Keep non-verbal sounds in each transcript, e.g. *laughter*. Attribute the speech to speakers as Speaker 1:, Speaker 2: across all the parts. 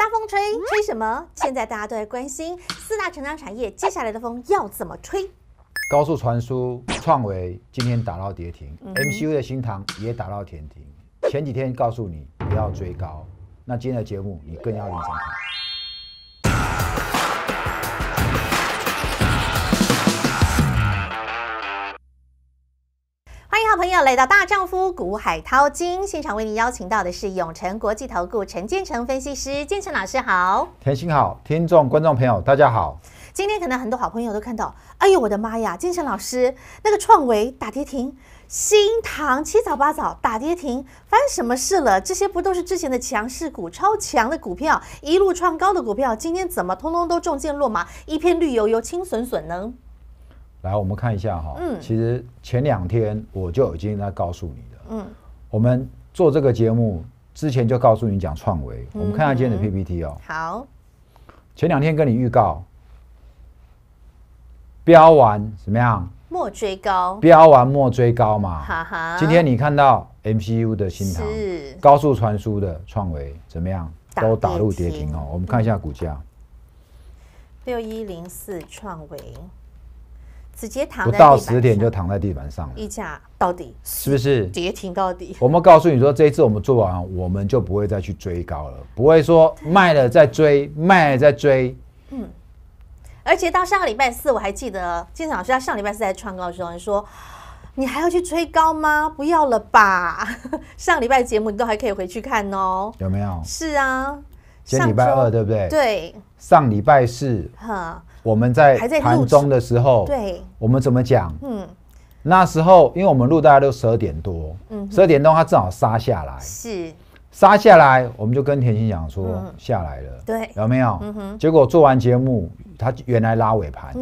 Speaker 1: 大风吹吹什么？现在大家都在关心四大成长产业接下来的风要怎么吹。
Speaker 2: 高速传输，创维今天打到跌停，M C U 的新唐也打到填停。前几天告诉你不要追高，那今天的节目你更要认真看。
Speaker 1: 朋友来到大丈夫股海淘金现场，为您邀请到的是永诚国际投顾陈建成分析师，建成老师好，
Speaker 2: 田心好，听众观众朋友大家好。
Speaker 1: 今天可能很多好朋友都看到，哎呦我的妈呀，建成老师那个创维打跌停，新塘七早八早打跌停，发生什么事了？这些不都是之前的强势股、超强的股票、一路创高的股票，今天怎么通通都中箭落马，一片绿油油、青笋笋呢？
Speaker 2: 来，我们看一下哈。嗯。其实前两天我就已经在告诉你了。嗯。我们做这个节目之前就告诉你讲创维。嗯。我们看一下今天的 PPT 哦。好。前两天跟你预告，标完怎么样？
Speaker 1: 莫追高。标
Speaker 2: 完莫追高嘛。
Speaker 1: 哈哈。今天
Speaker 2: 你看到 MCU 的新塘，是高速传输的创维怎么样？都打入跌停哦。我们看一下股价。
Speaker 1: 六一零四创维。直接躺在地板，不到十点
Speaker 2: 就躺在地板上了，
Speaker 1: 一家到底
Speaker 2: 是不是？跌
Speaker 1: 停到底？我
Speaker 2: 们告诉你说，这一次我们做完，我们就不会再去追高了，不会说卖了再追，卖了再追。
Speaker 1: 嗯，而且到上个礼拜四，我还记得金老师，他上礼拜四在创高的时候，说：“你还要去追高吗？不要了吧。*laughs* ”上礼拜节目你都还可以回去看哦，有没有？是啊，
Speaker 2: 上礼拜二对不对？对，上礼拜四。我们在盘中的时候，对，我们怎么讲？嗯，那时候，因为我们录，大概都十二点多，嗯，十二点多，它正好杀下来，是。杀下来，我们就跟田心讲说下来了，对，有没有？结果做完节目，他原来拉尾盘，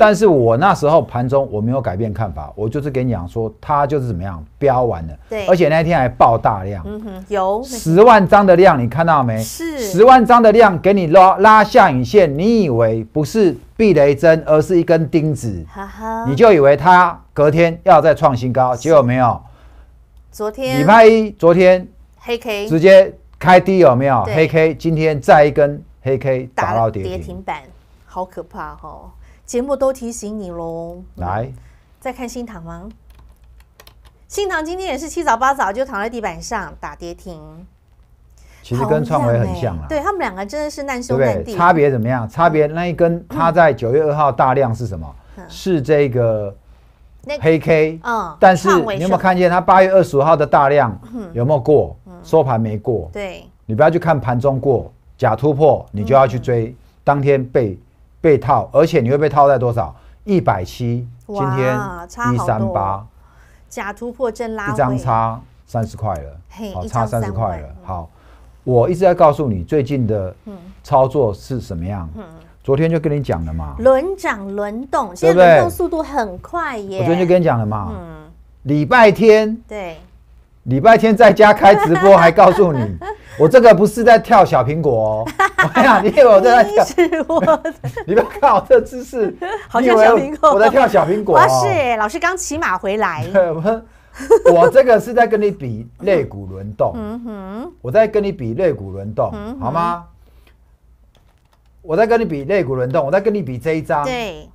Speaker 2: 但是我那时候盘中我没有改变看法，我就是跟你讲说他就是怎么样标完了，对，而且那天还爆大量，嗯
Speaker 1: 哼，有十
Speaker 2: 万张的量，你看到没？是十万张的量给你拉拉下影线，你以为不是避雷针，而是一根钉子，你就以为他隔天要再创新高，结果没有，
Speaker 1: 昨天礼拜一昨天。黑 K 直接
Speaker 2: 开低有没有？黑 K 今天再一根黑 K 打到跌停
Speaker 1: 板，好可怕哈！节目都提醒你喽，来再看新唐吗？新唐今天也是七早八早就躺在地板上打跌停，
Speaker 2: 其实跟创维很像啊。
Speaker 1: 对他们两个真的是难兄难弟。差别
Speaker 2: 怎么样？差别那一根它在九月二号大量是什么？是这个
Speaker 1: 黑 K，嗯，但是你有没有看见
Speaker 2: 它八月二十五号的大量有没有过？收盘没过，对，你不要去看盘中过假突破，你就要去追。当天被被套，而且你会被套在多少？一百七，今天一三八，
Speaker 1: 假突破真拉，一张
Speaker 2: 差三十块了，好，差三十块了。好，我一直在告诉你最近的操作是什么样。嗯，昨天就跟你讲了嘛，
Speaker 1: 轮涨轮动，现在轮动速度很快耶。我昨天就
Speaker 2: 跟你讲了嘛，嗯，礼拜天，对。礼拜天在家开直播，还告诉你 *laughs* 我这个不是在跳小苹果哦！*laughs* 哎呀，你以为我在跳？是我的？*laughs* 你不要看我这姿势，好像小苹果。我在跳小苹果。哦。是哎，
Speaker 1: 老师刚骑马回来。
Speaker 2: 我这个是在跟你比肋骨轮动。
Speaker 1: 嗯哼，
Speaker 2: 我在跟你比肋骨轮动，好吗？我在跟你比肋骨轮动，我在跟你比这一张。对，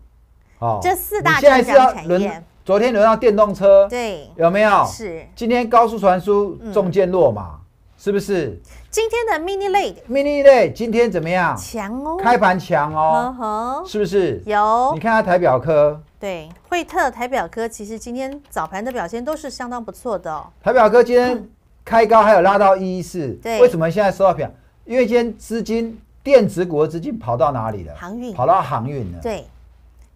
Speaker 2: 哦，这四大现在是要轮。昨天轮到电动车，对，有没有？是。今天高速传输中箭落嘛，是不是？今天的 mini l a e mini l a Late，今天怎么样？强哦，开盘强哦，是不是？有。你看它台表科，
Speaker 1: 对，惠特台表科，其实今天早盘的表现都是相当不错的哦。
Speaker 2: 台表科今天开高，还有拉到一四，对，为什么现在收到票？因为今天资金，电子股的资金跑到哪里了？航运，跑到航运了，
Speaker 1: 对。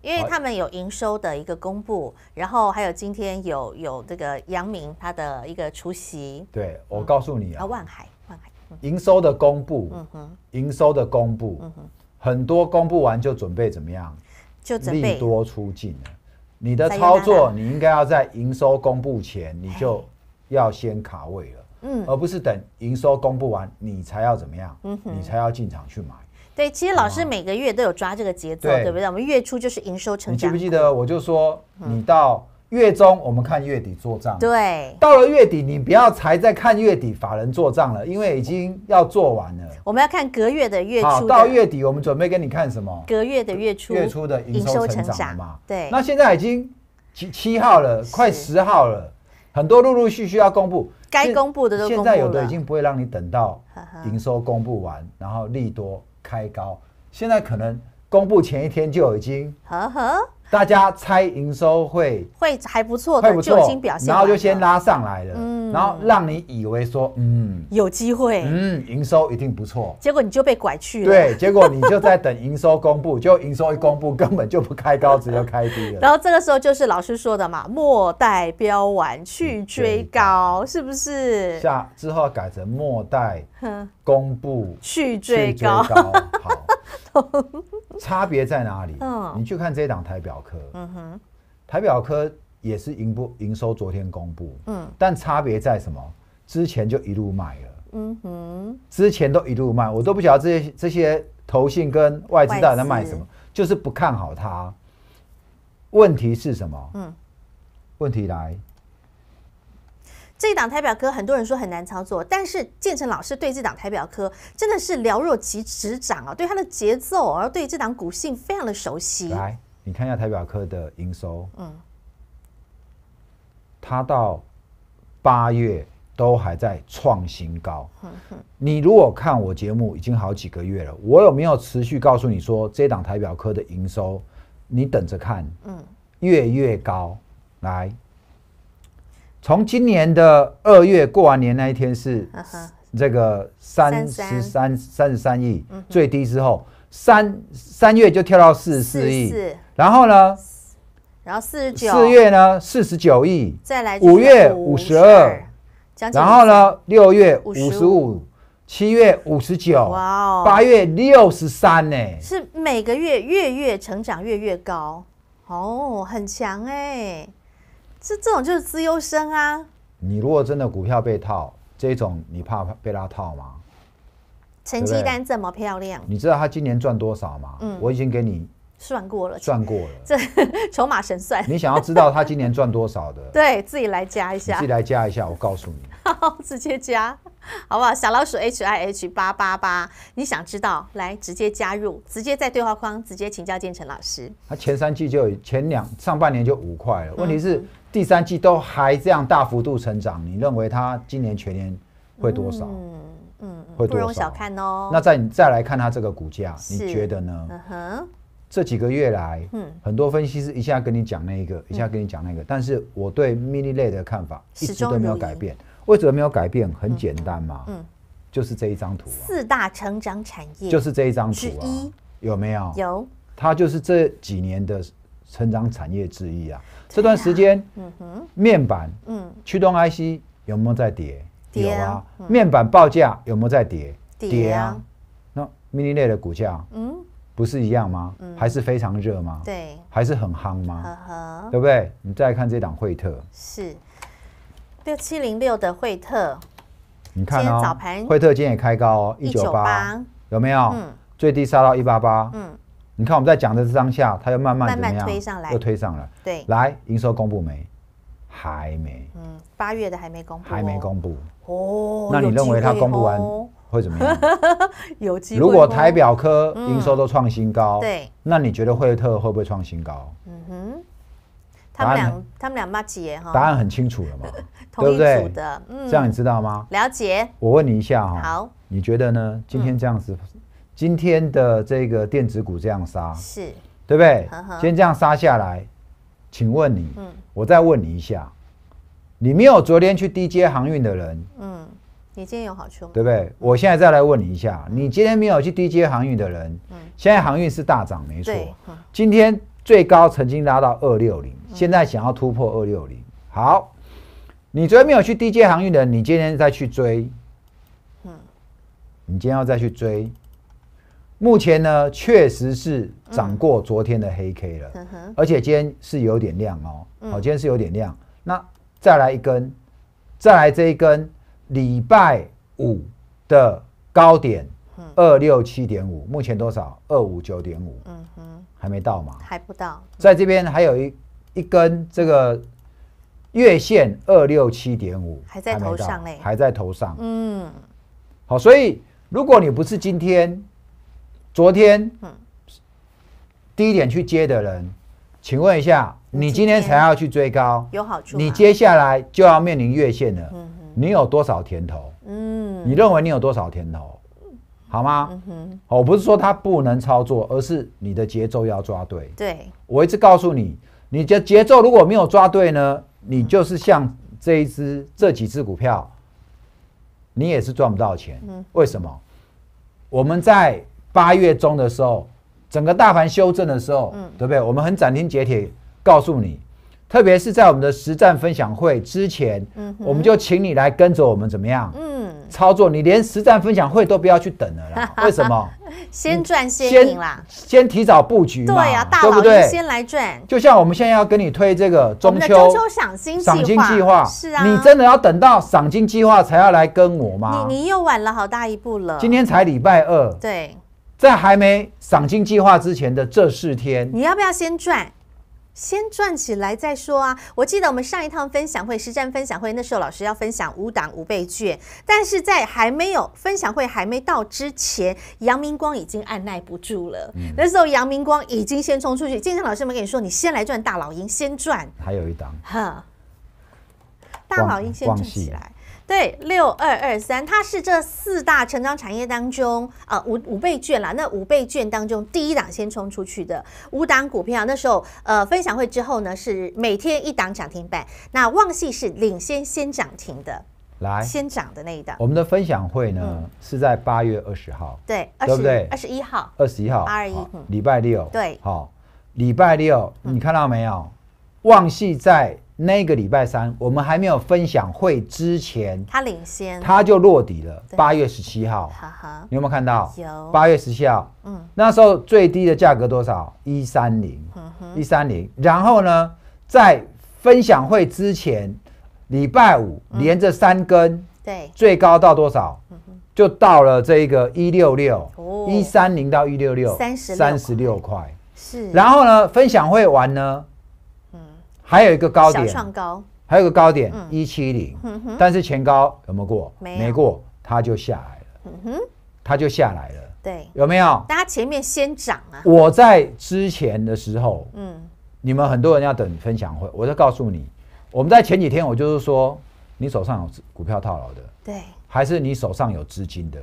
Speaker 1: 因为他们有营收的一个公布，然后还有今天有有这个杨明他的一个出席。
Speaker 2: 对，我告诉你啊，
Speaker 1: 万海，万海，
Speaker 2: 营收的公布，嗯哼，营收的公布，嗯哼，很多公布完就准备怎么样？就准备多出了。你的操作你应该要在营收公布前，你就要先卡位了，嗯，而不是等营收公布完你才要怎么样？嗯哼，你才要进场去买。
Speaker 1: 对，其实老师每个月都有抓这个节奏，对不对？我们月初就是营
Speaker 2: 收成长。记不记得？我就说，你到月中，我们看月底做账。对，到了月底，你不要才在看月底法人做账了，因为已经要做完了。
Speaker 1: 我们要看隔月的月初。到月
Speaker 2: 底，我们准备跟你看什么？
Speaker 1: 隔月的月初，月初的营收成长嘛。对，那
Speaker 2: 现在已经七七号了，快十号了，很多陆陆续续要公布，该公布的都现在有的已经不会让你等到营收公布完，然后利多。开高，现在可能公布前一天就已经
Speaker 1: 呵呵。
Speaker 2: 大家猜营收会
Speaker 1: 会还不错，会不错，然后就
Speaker 2: 先拉上来了，嗯，然后让你以为说，嗯，有机会，嗯，营收一定不错，
Speaker 1: 结果你就被拐去了，对，结果你就在
Speaker 2: 等营收公布，*laughs* 就营收一公布，根本就不开高，直接开低了。然
Speaker 1: 后这个时候就是老师说的嘛，末代标完去追高，是不是？
Speaker 2: 下之后改成末代公布去追高，好。*laughs* 差别在哪里？嗯，你去看这档台表科，嗯哼，台表科也是营不营收，昨天公布，嗯，但差别在什么？之前就一路卖了，嗯哼，之前都一路卖，我都不晓得这些这些投信跟外资到底在卖什么，就是不看好它。问题是什么？嗯，问题来。
Speaker 1: 这档台表科很多人说很难操作，但是建成老师对这档台表科真的是了若其指掌啊！对它的节奏，而对这档股性非常的熟悉。来，
Speaker 2: 你看一下台表科的营收，嗯，它到八月都还在创新高。你如果看我节目已经好几个月了，我有没有持续告诉你说，这档台表科的营收，你等着看，嗯，月月高，来。从今年的二月过完年那一天是这个三十三三十三亿最低之后，三三月就跳到四十四亿，然后呢，
Speaker 1: 然后四十九四月呢
Speaker 2: 四十九亿，再来五月五十二，
Speaker 1: 然后呢
Speaker 2: 六月五十五，七月五十九，八月六十三呢，
Speaker 1: 是每个月月月成长月月高哦，很强哎。这这种就是自优生啊！
Speaker 2: 你如果真的股票被套，这种你怕被拉套吗？
Speaker 1: 成绩单这么漂亮，
Speaker 2: 你知道他今年赚多少吗？嗯，我已经给你算过了，算过了，
Speaker 1: 这 *laughs* 筹码神算。你
Speaker 2: 想要知道他今年赚多少的，*laughs*
Speaker 1: 对自己来加一下，自己来
Speaker 2: 加一下，我告诉你，
Speaker 1: *laughs* 直接加，好不好？小老鼠 H I H 八八八，你想知道，来直接加入，直接在对话框直接请教建成老师。
Speaker 2: 他前三季就前两上半年就五块了，问题是。第三季都还这样大幅度成长，你认为它今年全年会多少？嗯
Speaker 1: 嗯，会多少？不容小看哦。那在
Speaker 2: 你再来看它这个股价，你觉得呢？嗯哼。这几个月来，嗯，很多分析师一下跟你讲那一个，一下跟你讲那个，但是我对 mini 类的看法一直都没有改变。为什么没有改变？很简单嘛，嗯，就是这一张图。
Speaker 1: 四大成长产业就是这
Speaker 2: 一张图，有没有？有。它就是这几年的成长产业之一啊。这段时间，面板、嗯，驱动 IC 有没有在跌？有啊。面板报价有没有在跌？跌啊。那 Mini 类的股价，嗯，不是一样吗？还是非常热吗？对。还是很夯吗？呵呵，对不对？你再看这档惠特，
Speaker 1: 是六七零六的惠特。
Speaker 2: 你看哦，早盘惠特今天也开高，哦，一九八有没有？最低杀到一八八，嗯。你看我们在讲的当下，它又慢慢慢慢推上来，又推上了。对，来，营收公布没？还没。嗯，
Speaker 1: 八月的还没
Speaker 2: 公布，还没公布。
Speaker 1: 哦，那你认为它公布完会怎么样？*laughs* 有机会。如果台表
Speaker 2: 科营收都创新高，对，那你觉得惠特会不会创新高？嗯哼，他们俩，
Speaker 1: 他们俩骂姐哈，答案很
Speaker 2: 清楚了吗？*laughs* 对不对？的，嗯，这样你知道吗？了解。我问你一下哈，好，你觉得呢？今天这样子。今天的这个电子股这样杀，是对不对？先这样杀下来，请问你，我再问你一下，你没有昨天去 D J 航运的人，
Speaker 1: 嗯，你今天有好处吗？对
Speaker 2: 不对？我现在再来问你一下，你今天没有去 D J 航运的人，嗯，现在航运是大涨，没错。今天最高曾经拉到二六零，现在想要突破二六零。好，你昨天没有去 D J 航运的，你今天再去追，嗯，你今天要再去追。目前呢，确实是涨过昨天的黑 K 了，而且今天是有点亮哦。好，今天是有点亮。那再来一根，再来这一根礼拜五的高点，二六七点五。目前多少？二五九点五。
Speaker 1: 嗯哼，还没到嘛？还不到。
Speaker 2: 在这边还有一一根这个月线二六七点五，还在头上嘞，还在头上。嗯，好，所以如果你不是今天。昨天低点去接的人，请问一下，你今天才要去追高，有好处。你接下来就要面临月线了，你有多少甜头？
Speaker 1: 嗯，你认
Speaker 2: 为你有多少甜头？好吗？嗯，我不是说它不能操作，而是你的节奏要抓对。对，我一直告诉你，你的节奏如果没有抓对呢，你就是像这一只、这几只股票，你也是赚不到钱。嗯，为什么？我们在。八月中的时候，整个大盘修正的时候，嗯，对不对？我们很斩钉截铁告诉你，特别是在我们的实战分享会之前，嗯，我们就请你来跟着我们怎么样？嗯，操作你连实战分享会都不要去等了啦？*laughs* 为什么？
Speaker 1: 先赚先赢啦，
Speaker 2: 先提早布局。对啊，大佬先来赚。就像我们现在要跟你推这个中秋
Speaker 1: 赏金赏金计划，是啊，你真的
Speaker 2: 要等到赏金计划才要来跟我吗？你
Speaker 1: 你又晚了好大一步了。今天
Speaker 2: 才礼拜二。对。在还没赏金计划之前的这四天，你
Speaker 1: 要不要先赚，先赚起来再说啊？我记得我们上一趟分享会实战分享会，那时候老师要分享五档五倍券，但是在还没有分享会还没到之前，杨明光已经按耐不住了。那时候杨明光已经先冲出去，金山老师没跟你说，你先来赚大老鹰，先赚，还有一档，哈，大老鹰先赚起来。对，六二二三，它是这四大成长产业当中啊五五倍券啦，那五倍券当中第一档先冲出去的五档股票，那时候呃分享会之后呢是每天一档涨停板。那旺系是领先先涨停的，来先涨的那一档。我们
Speaker 2: 的分享会呢是在八月二十号，
Speaker 1: 对，对不对？二十一号，
Speaker 2: 二十一号，八二一，礼拜六，对，好，礼拜六你看到没有？旺系在。那个礼拜三，我们还没有分享会之前，它
Speaker 1: 领先，它
Speaker 2: 就落底了。八月十七号，你有没有看到？有。八月十七号，嗯，那时候最低的价格多少？一三零，一三零。然后呢，在分享会之前，礼拜五连着三根，对，最高到多少？就到了这个一六六，一三零到一六六，三十三十六块是。然后呢，分享会完呢？还有一个高点，创高，还有个高点一七零，但是前高有没有过？没没过，它就下来了，它就下来了。对，有没有？
Speaker 1: 大家前面先涨啊！我
Speaker 2: 在之前的时候，嗯，你们很多人要等分享会，我就告诉你，我们在前几天，我就是说，你手上有股票套牢的，对，还是你手上有资金的。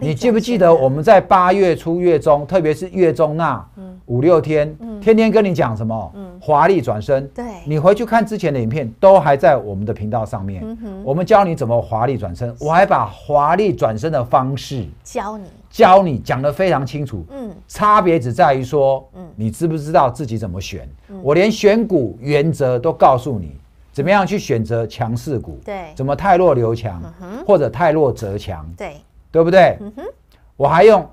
Speaker 2: 你记不记得我们在八月初、月中，特别是月中那五六天，天天跟你讲什么？华丽转身。对，你回去看之前的影片，都还在我们的频道上面。我们教你怎么华丽转身，我还把华丽转身的方式教你，教你讲的非常清楚。嗯，差别只在于说，你知不知道自己怎么选？我连选股原则都告诉你，怎么样去选择强势股？对，怎么太弱留强，或者太弱则强？对。对不对？我还用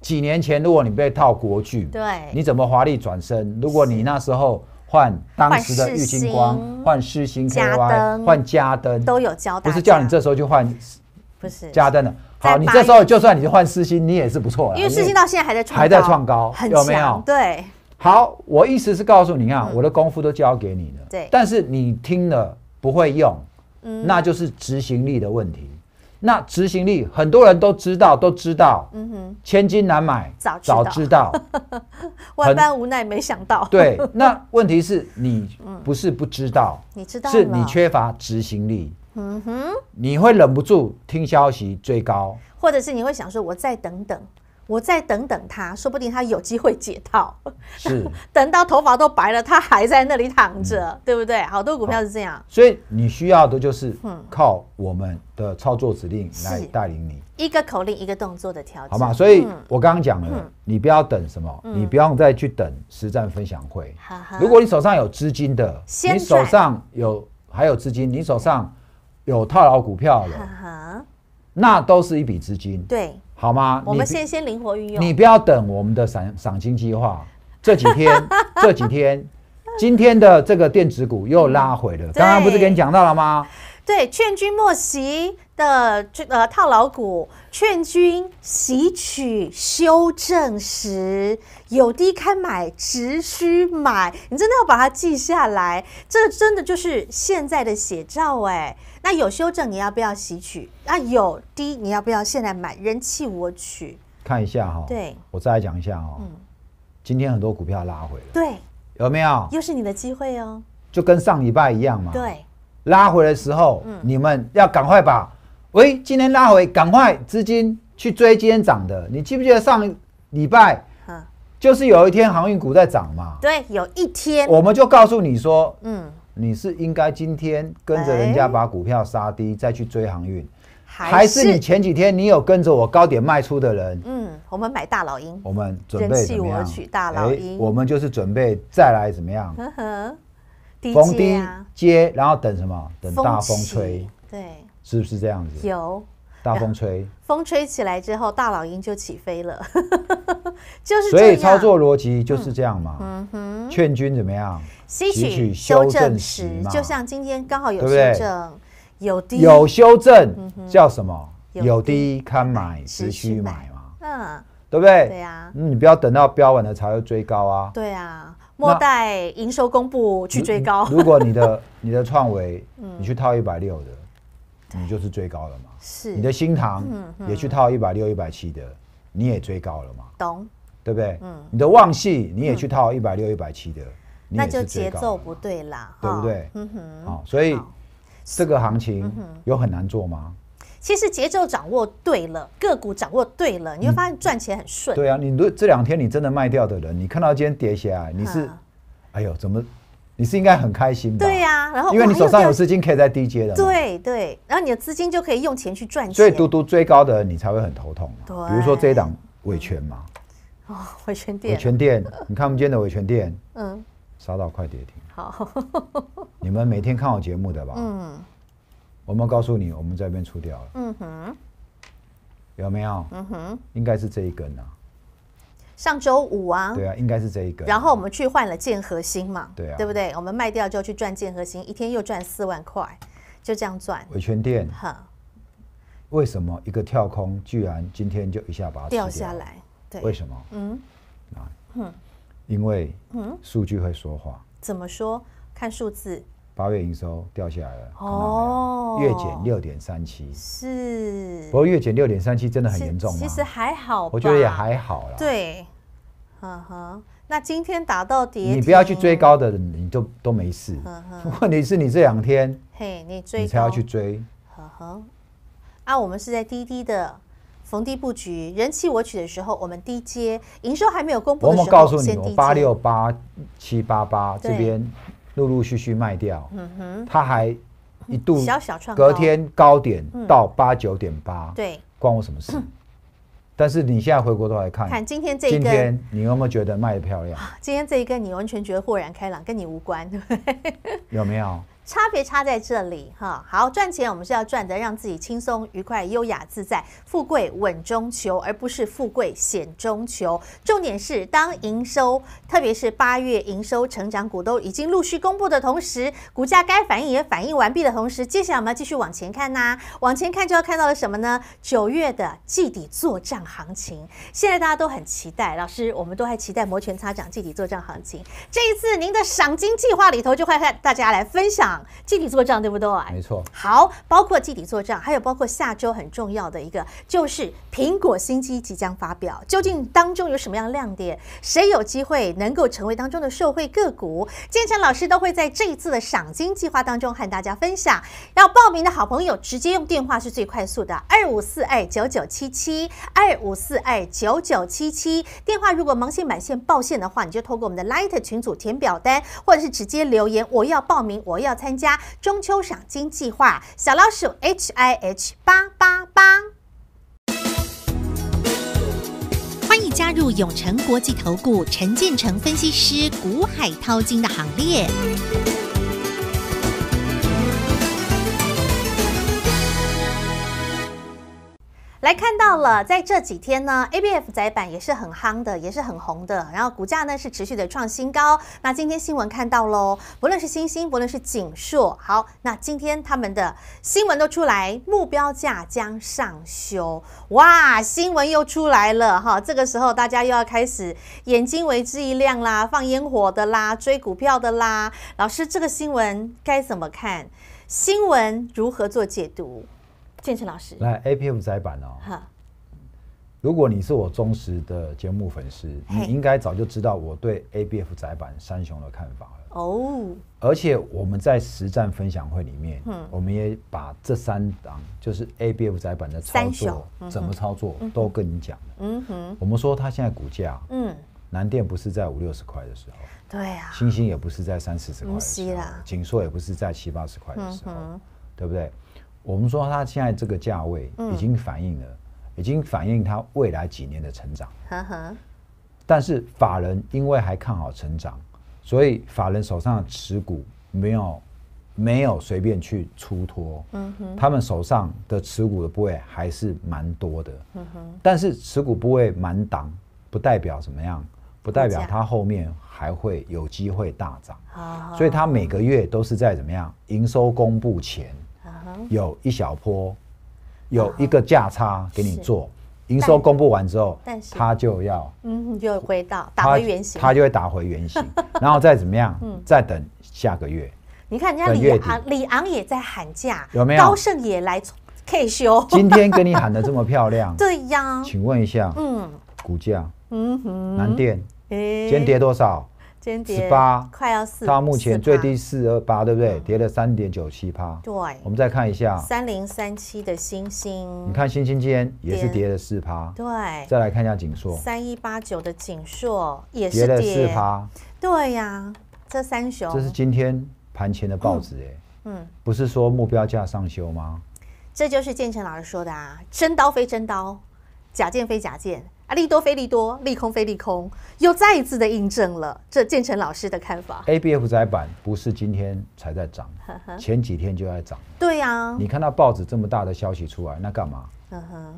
Speaker 2: 几年前，如果你被套国剧，对，你怎么华丽转身？如果你那时候换当时的玉金光，换失心加灯，换加灯，都有代，不是叫你这时候就换，不是加灯的。好，你这时候就算你换失心，你也是不错，因为失心到现在还在还在创高，有没有？对。好，我意思是告诉你，啊，我的功夫都教给你了，对。但是你听了不会用，那就是执行力的问题。那执行力，很多人都知道，都知道，嗯哼，千金难买，
Speaker 1: 早早知道，*laughs* 万般无奈，没想到，对，那
Speaker 2: 问题是，你不是不知道，
Speaker 1: 你知道，是你缺
Speaker 2: 乏执行力，嗯哼，你会忍不住听消息追高，
Speaker 1: 或者是你会想说，我再等等。我再等等他，说不定他有机会解套。是，*laughs* 等到头发都白了，他还在那里躺着，对不对？好多股票是这样。
Speaker 2: 所以你需要的就是靠我们的操作指令来带领你，
Speaker 1: 一个口令一个动作的调整，好吗？所以
Speaker 2: 我刚刚讲了，你不要等什么，你不用再去等实战分享会。如果你手上有资金的，你手上有还有资金，你手上有套牢股票
Speaker 1: 了，
Speaker 2: 那都是一笔资金。对。好吗？我们先
Speaker 1: 先灵活运用。你不
Speaker 2: 要等我们的赏赏金计划，这几天，*laughs* 这几天，今天的这个电子股又拉回了。刚刚不是跟你讲到了吗？
Speaker 1: 对，《劝君莫惜的这个套牢股，《劝君洗取修正时，有低开买，只需买》，你真的要把它记下来，这真的就是现在的写照哎。那有修正，你要不要吸取？那有低，你要不要现在买？人气我取
Speaker 2: 看一下哈。对，我再来讲一下哈。嗯，今天很多股票拉回了，对，有没有？
Speaker 1: 又是你的机会哦。
Speaker 2: 就跟上礼拜一样嘛。对，拉回的时候，嗯，你们要赶快把，喂，今天拉回，赶快资金去追今天涨的。你记不记得上礼拜？嗯，就是有一天航运股在涨嘛。
Speaker 1: 对，有一天我们
Speaker 2: 就告诉你说，嗯。你是应该今天跟着人家把股票杀低，再去追航运，还是你前几天你有跟着我高点卖出的人？嗯，
Speaker 1: 我们买大老鹰，我
Speaker 2: 们准备怎么样？鹰，我们就是准备再来怎么样？逢低接，接，然后等什么？等大风吹，对，是不是这样子？有大风吹，*laughs*
Speaker 1: 风吹起来之后，大老鹰就起飞了，*laughs* 就是。所以操作
Speaker 2: 逻辑就是这样嘛。嗯哼，劝君怎么样？吸取修正时，就
Speaker 1: 像今天刚好有修正，有有修正
Speaker 2: 叫什么？有低看买，持续买嘛。嗯，对不对？对呀。你不要等到标完了才会追高啊。
Speaker 1: 对啊，莫待营收公布去追高。如果
Speaker 2: 你的 *laughs* 你的创维，你去套一百六的，你就是追高了嘛。是，你的新塘也去套一百六、一百七的，你也追高了嘛？懂？对不对？嗯，你的旺系你也去套一百六、一百七的。那就节奏
Speaker 1: 不对啦，对不对？嗯哼，好，
Speaker 2: 所以这个行情有很难做吗？
Speaker 1: 其实节奏掌握对了，个股掌握对了，你会发现赚钱很顺。对啊，
Speaker 2: 你这这两天你真的卖掉的人，你看到今天跌下来，你是哎呦，怎么？你是应该很开心的。对
Speaker 1: 呀，然后因为你手上有资
Speaker 2: 金可以在低阶的，
Speaker 1: 对对，然后你的资金就可以用钱去赚钱。所以，独独
Speaker 2: 追高的你才会很头痛。对，比如说这一档维权嘛，
Speaker 1: 哦，维权店，维权
Speaker 2: 店你看不见的维权店，嗯。杀到快跌停，
Speaker 1: 好，*laughs*
Speaker 2: 你们每天看我节目的吧。嗯，我们告诉你，我们这边出掉了。
Speaker 1: 嗯哼，有没有？嗯哼，
Speaker 2: 应该是这一根啊。
Speaker 1: 上周五啊。对啊，
Speaker 2: 应该是这一根。然后
Speaker 1: 我们去换了建核心嘛。对啊，对不对？我们卖掉就去赚建核心，一天又赚四万块，就这样赚。
Speaker 2: 维权店。哈，为什么一个跳空，居然今天就一下把它掉下
Speaker 1: 来？对，为什么？嗯，啊，哼。
Speaker 2: 因为数据会说话，
Speaker 1: 怎么说？看数字，
Speaker 2: 八月营收掉下来了，哦，月减六点三七，
Speaker 1: 是
Speaker 2: 不过月减六点三七真的很严重吗？其实
Speaker 1: 还好，我觉得也
Speaker 2: 还好啦。
Speaker 1: 对，呵呵，那今天打到底，你不要
Speaker 2: 去追高的，你都都没事。呵呵，问题是你这两天，嘿，你追你才要去追，
Speaker 1: 呵呵，啊，我们是在滴滴的。逢低布局，人气我取的时候，我们低接营收还没有公布的时候，我告诉你，我八六
Speaker 2: 八七八八这边陆陆续续卖掉，嗯哼，它还一度小小创，隔天高点到八九点八，对，关我什么事？*clears throat* 但是你现在回过头来看，看今天这一个，你有没有觉得卖的漂亮？
Speaker 1: 今天这一个你完全觉得豁然开朗，跟你无关，
Speaker 2: *laughs* 有没有？
Speaker 1: 差别差在这里哈，好赚钱，我们是要赚的，让自己轻松、愉快、优雅、自在、富贵稳中求，而不是富贵险中求。重点是，当营收，特别是八月营收成长股都已经陆续公布的同时，股价该反应也反应完毕的同时，接下来我们要继续往前看呐。往前看就要看到了什么呢？九月的季底作战行情，现在大家都很期待，老师，我们都还期待摩拳擦掌季底作战行情。这一次您的赏金计划里头，就会和大家来分享。具体做账对不对？没错。好，包括具体做账，还有包括下周很重要的一个，就是苹果新机即将发表，究竟当中有什么样的亮点？谁有机会能够成为当中的社会个股？建成老师都会在这一次的赏金计划当中和大家分享。要报名的好朋友，直接用电话是最快速的，二五四二九九七七，二五四二九九七七。电话如果忙线、满线、报线的话，你就透过我们的 Light 群组填表单，或者是直接留言，我要报名，我要参。参加中秋赏金计划，小老鼠 H I H 八八八，欢迎加入永诚国际投顾陈建成分析师古海涛金的行列。来看到了，在这几天呢，ABF 窄板也是很夯的，也是很红的，然后股价呢是持续的创新高。那今天新闻看到喽，不论是星星，不论是锦硕，好，那今天他们的新闻都出来，目标价将上修，哇，新闻又出来了哈，这个时候大家又要开始眼睛为之一亮啦，放烟火的啦，追股票的啦。老师，这个新闻该怎么看？新闻如何做解读？建成老师，来
Speaker 2: A P F 窄板哦。如果你是我忠实的节目粉丝，你应该早就知道我对 A B F 窄板三雄的看法了。哦，而且我们在实战分享会里面，嗯，我们也把这三档就是 A B F 窄板的操作怎么操作都跟你讲了。
Speaker 1: 嗯哼，我
Speaker 2: 们说它现在股价，嗯，南电不是在五六十块的时候，对啊，星星也不是在三四十块的时候，锦硕也不是在七八十块的时候，对不对？我们说它现在这个价位已经反映了，已经反映它未来几年的成长。但是法人因为还看好成长，所以法人手上的持股没有没有随便去出脱。嗯他们手上的持股的部位还是蛮多的。嗯但是持股部位满挡不代表怎么样，不代表它后面还会有机会大涨。所以它每个月都是在怎么样营收公布前。有一小波，有一个价差给你做。营收公布完之后，但是它就要，
Speaker 1: 嗯，就回到打回原形，它就会
Speaker 2: 打回原形，*laughs* 然后再怎么样，再等下个月。
Speaker 1: 你看人家李昂，李昂也在喊价，有没有？高盛也来 K 修。今天跟你喊
Speaker 2: 的这么漂亮，*laughs* 对呀。请问一下，嗯，股价，
Speaker 1: 嗯哼，南电，今天跌多少？十八快要四，到目前最
Speaker 2: 低四二八，对不对？跌了三点九七八。对，我们再看一下三
Speaker 1: 零三七的星星。你看
Speaker 2: 星星今天也是跌了四趴。对，再来看一下锦硕三
Speaker 1: 一八九的锦硕也是跌了四趴。对呀，这三熊。这是今
Speaker 2: 天盘前的报纸哎，嗯，不是说目标价上修吗？
Speaker 1: 这就是建成老师说的啊，真刀非真刀，假剑非假剑。利多非利多，利空非利空，又再一次的印证了这建成老师的看法。
Speaker 2: A B F 窄板不是今天才在涨，前几天就在涨。
Speaker 1: 对呀，你
Speaker 2: 看到报纸这么大的消息出来，那干嘛？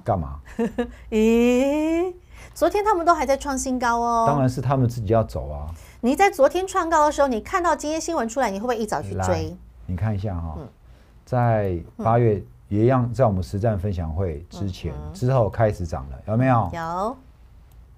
Speaker 2: 干嘛？*laughs* 咦，昨
Speaker 1: 天他们都还在创新高哦。当然
Speaker 2: 是他们自己要走啊。
Speaker 1: 你在昨天创高的时候，你看到今天新闻出来，你会不会一早去追？
Speaker 2: 你看一下哈，在八月。也一样，在我们实战分享会之前、之后开始涨了，有没有？有。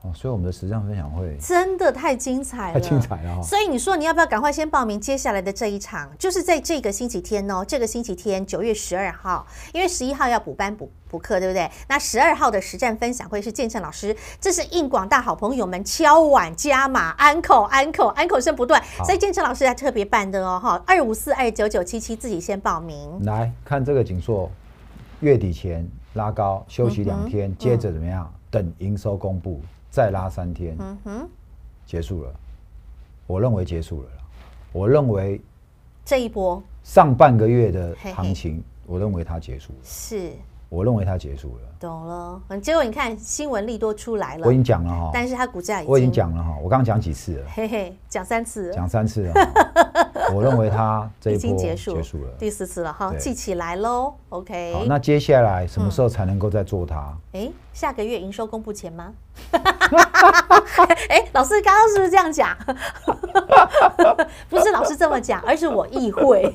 Speaker 2: 哦，所以我们的实战分享会真
Speaker 1: 的太精彩了，太精彩了。所以你说你要不要赶快先报名？接下来的这一场就是在这个星期天哦，这个星期天九月十二号，因为十一号要补班补补课，对不对？那十二号的实战分享会是建成老师，这是应广大好朋友们敲碗加码，安口安口安口声不断，所以建成老师还特别办的哦。哈，二五四二九九七七，自己先报名
Speaker 2: 来看这个景硕。月底前拉高，休息两天，接着怎么样？等营收公布再拉三天，嗯哼，结束了。我认为结束了我认为这一波上半个月的行情，我认为它结束了。是，我认为它结束了。
Speaker 1: 懂了。结果你看新闻利多出来了，我已经
Speaker 2: 讲了哈，但是
Speaker 1: 他股价已经我已
Speaker 2: 经讲了哈，我刚刚讲几次？了，
Speaker 1: 嘿嘿，讲三次，讲
Speaker 2: 三次了，我认为它 *laughs* 已经结束，结束了
Speaker 1: 第四次了哈，记起来喽。OK，好，那
Speaker 2: 接下来什么时候才能够再做它？
Speaker 1: 哎，下个月营收公布前吗？哎，*laughs* 老师刚刚是不是这样讲？*laughs* 不是老师这么讲，而是我意会。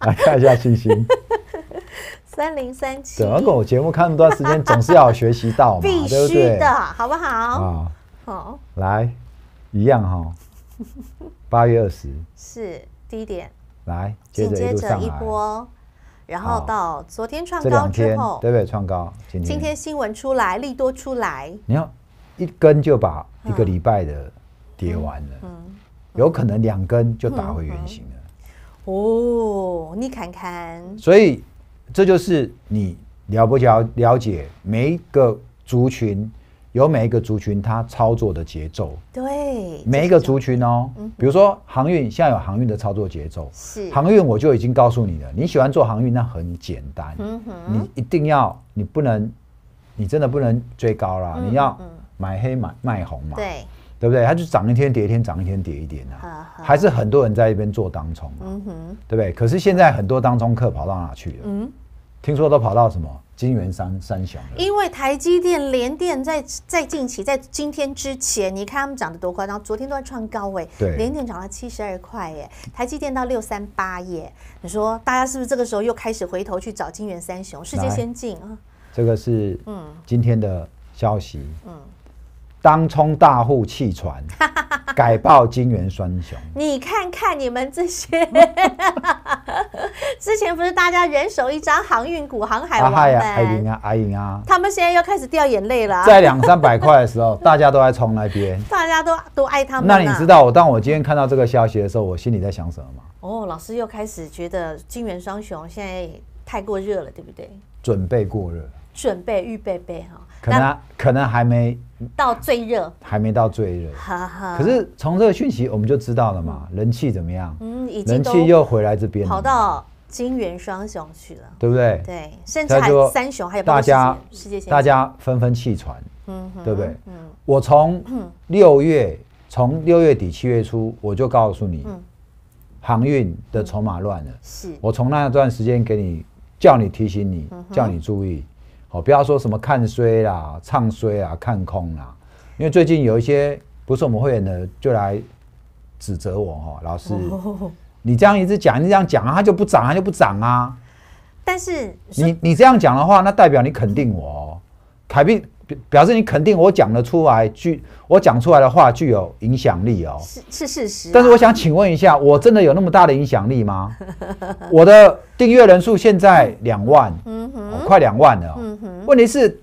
Speaker 2: 来看一下星星
Speaker 1: 三零三七。对
Speaker 2: 啊，跟我节目看那么多时间，总是要学习到嘛，对不对？好的，
Speaker 1: 好不好？啊，
Speaker 2: 好，来一样哈。八月二十
Speaker 1: 是低点，
Speaker 2: 来，接着一波，
Speaker 1: 然后到昨天创高之后，对不对？创
Speaker 2: 高，今天
Speaker 1: 新闻出来，利多出来，
Speaker 2: 你要一根就把一个礼拜的跌完了，有可能两根就打回原形
Speaker 1: 了。哦，你看看，
Speaker 2: 所以这就是你了不了了解每一个族群。有每一个族群，它操作的节奏。
Speaker 1: 对，
Speaker 2: 每一个族群哦，比如说航运，现在有航运的操作节奏。是，航运我就已经告诉你了，你喜欢做航运，那很简单。
Speaker 1: 嗯你
Speaker 2: 一定要，你不能，你真的不能追高了。你要买黑买卖红嘛。对，对不对？它就涨一天跌一天，涨一天跌一点的。还是很多人在一边做当冲嘛。嗯哼，对不对？可是现在很多当冲客跑到哪去了？嗯。听说都跑到什么金元三三雄？
Speaker 1: 因为台积电、联电在在近期，在今天之前，你看他们涨得多夸张，昨天都在创高位。对，联电涨到七十二块，耶，台积电到六三八耶。你说大家是不是这个时候又开始回头去找金元三雄、世界先进啊？
Speaker 2: 这个是嗯，今天的消息。嗯，当冲大户弃船。*laughs* 改报金元双雄，
Speaker 1: 你看看你们这些，*laughs* 之前不是大家人手一张航运股、航海派啊，海银
Speaker 2: 啊、阿银啊，
Speaker 1: 他们现在又开始掉眼泪了。在两
Speaker 2: 三百块的时候，大家都在冲那边，*laughs*
Speaker 1: 大家都都爱他们。那你知
Speaker 2: 道我，当我今天看到这个消息的时候，我心里在想什么吗？
Speaker 1: 哦，老师又开始觉得金元双雄现在太过热了，对不
Speaker 2: 对？准备过热，
Speaker 1: 准备预备备哈，可能
Speaker 2: 可能还没。
Speaker 1: 到最热
Speaker 2: 还没到最热，可是从这个讯息我们就知道了嘛，人气怎么样？
Speaker 1: 嗯，人气又
Speaker 2: 回来这边跑到
Speaker 1: 金元双雄去了，
Speaker 2: 对不对？对，甚至三雄还有大家，大家纷纷弃船，嗯，对不对？嗯，我从六月，从六月底七月初我就告诉你，航运的筹码乱了。是，我从那段时间给你叫你提醒你叫你注意。哦，不要说什么看衰啦、唱衰啊、看空啊，因为最近有一些不是我们会员的就来指责我哈，老师，你这样一直讲，你这样讲啊，它就不涨，它就不涨啊。但是你你这样讲的话，那代表你肯定我凯毕表示你肯定我讲的出来具我讲出来的话具有影响力哦，是
Speaker 1: 是事实。但是我想
Speaker 2: 请问一下，我真的有那么大的影响力吗？我的订阅人数现在两万，嗯，快两万了。问题是，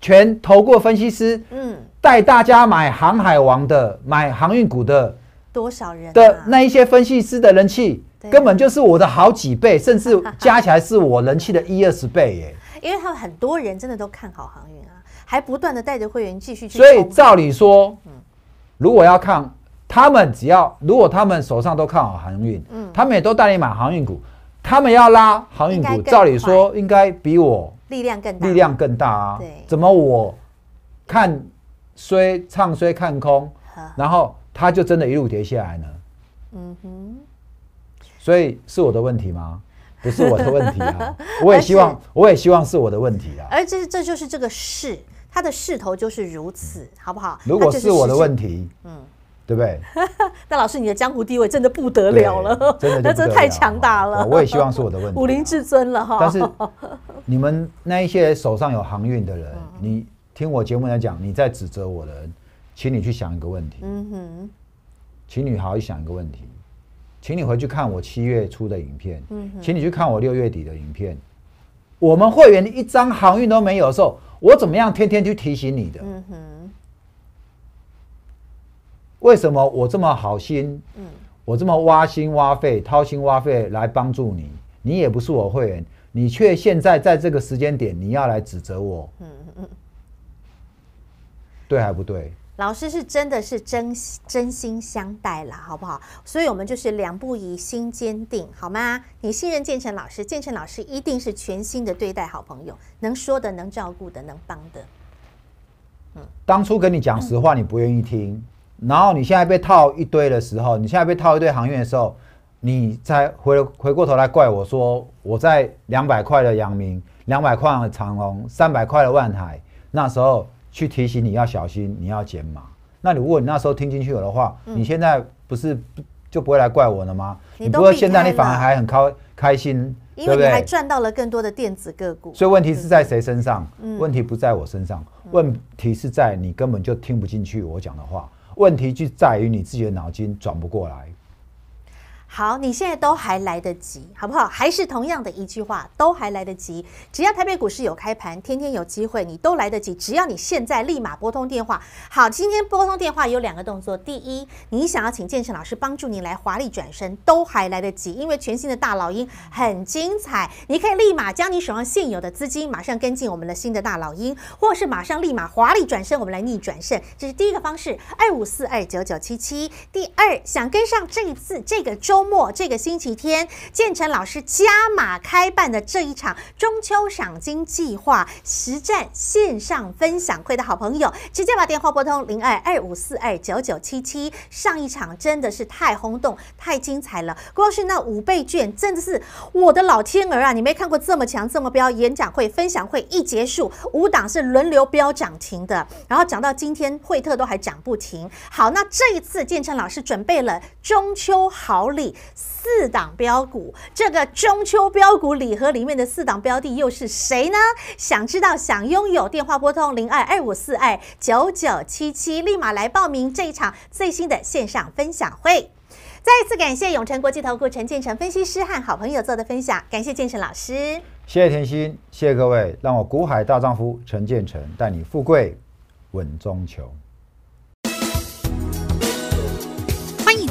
Speaker 2: 全投过分析师，嗯，带大家买航海王的、买航运股的，
Speaker 1: 多少人的
Speaker 2: 那一些分析师的人气，根本就是我的好几倍，*laughs* 甚至加起来是我人气的一二十倍耶。
Speaker 1: 因为他们很多人真的都看好航运啊，还不断的带着会员继续去。所以照
Speaker 2: 理说，嗯，如果要看他们，只要如果他们手上都看好航运，嗯，他们也都带你买航运股。他们要拉航运股，照理说应该比我力量更大，力量更大啊。对，怎么我看虽唱虽看空，然后它就真的一路跌下来呢？
Speaker 1: 嗯哼，
Speaker 2: 所以是我的问题吗？不是我的问题，啊，*laughs* 我也希望，我也希望是我的问题啊。
Speaker 1: 而这这就是这个势，它的势头就是如此，好不好？如果是我的问题，嗯。对不对？那 *laughs* 老师，你的江湖地位真的不得了了，那真的太强大了。我也希望是我的问题，武林至尊了哈。但是，
Speaker 2: 你们那一些手上有航运的人，你听我节目来讲，你在指责我的，人，请你去想一个问题。
Speaker 1: 嗯哼，
Speaker 2: 请你好好想一个问题，请你回去看我七月初的影片。嗯，请你去看我六月底的影片。我们会员一张航运都没有的候，我怎么样天天去提醒你的？嗯哼。为什么我这么好心？嗯，我这么挖心挖肺、掏心挖肺来帮助你，你也不是我会员，你却现在在这个时间点你要来指责我？嗯嗯，对还不对？
Speaker 1: 老师是真的是真真心相待啦，好不好？所以我们就是两不疑，心坚定，好吗？你信任建成老师，建成老师一定是全心的对待好朋友，能说的、能照顾的、能帮
Speaker 2: 的。嗯，当初跟你讲实话，你不愿意听。然后你现在被套一堆的时候，你现在被套一堆行业的时候，你再回回过头来怪我说，我在两百块的阳明，两百块的长隆、三百块的万海，那时候去提醒你要小心，你要减码。那你如果你那时候听进去我的话，你现在不是就不会来怪我了吗？你不过现在你反而还很开开心，因为你还赚
Speaker 1: 到了更多的电子个股。所
Speaker 2: 以问题是在谁身上？问题不在我身上，问题是在你根本就听不进去我讲的话。问题就在于你自己的脑筋转不过来。
Speaker 1: 好，你现在都还来得及，好不好？还是同样的一句话，都还来得及。只要台北股市有开盘，天天有机会，你都来得及。只要你现在立马拨通电话，好，今天拨通电话有两个动作。第一，你想要请建身老师帮助你来华丽转身，都还来得及，因为全新的大老鹰很精彩。你可以立马将你手上现有的资金，马上跟进我们的新的大老鹰，或是马上立马华丽转身，我们来逆转胜，这是第一个方式，二五四二九九七七。第二，想跟上这一次这个周。周末这个星期天，建成老师加码开办的这一场中秋赏金计划实战线上分享会的好朋友，直接把电话拨通零二二五四二九九七七。上一场真的是太轰动、太精彩了，光是那五倍券，真的是我的老天儿啊！你没看过这么强、这么彪演讲会分享会一结束，五档是轮流飙涨停的，然后涨到今天，惠特都还涨不停。好，那这一次建成老师准备了中秋好礼。四档标股，这个中秋标股礼盒里面的四档标的又是谁呢？想知道、想拥有，电话拨通零二二五四二九九七七，立马来报名这一场最新的线上分享会。再一次感谢永诚国际投顾陈建成分析师和好朋友做的分享，感谢建成老师，
Speaker 2: 谢谢甜心，谢谢各位，让我股海大丈夫陈建成带你富贵稳中求。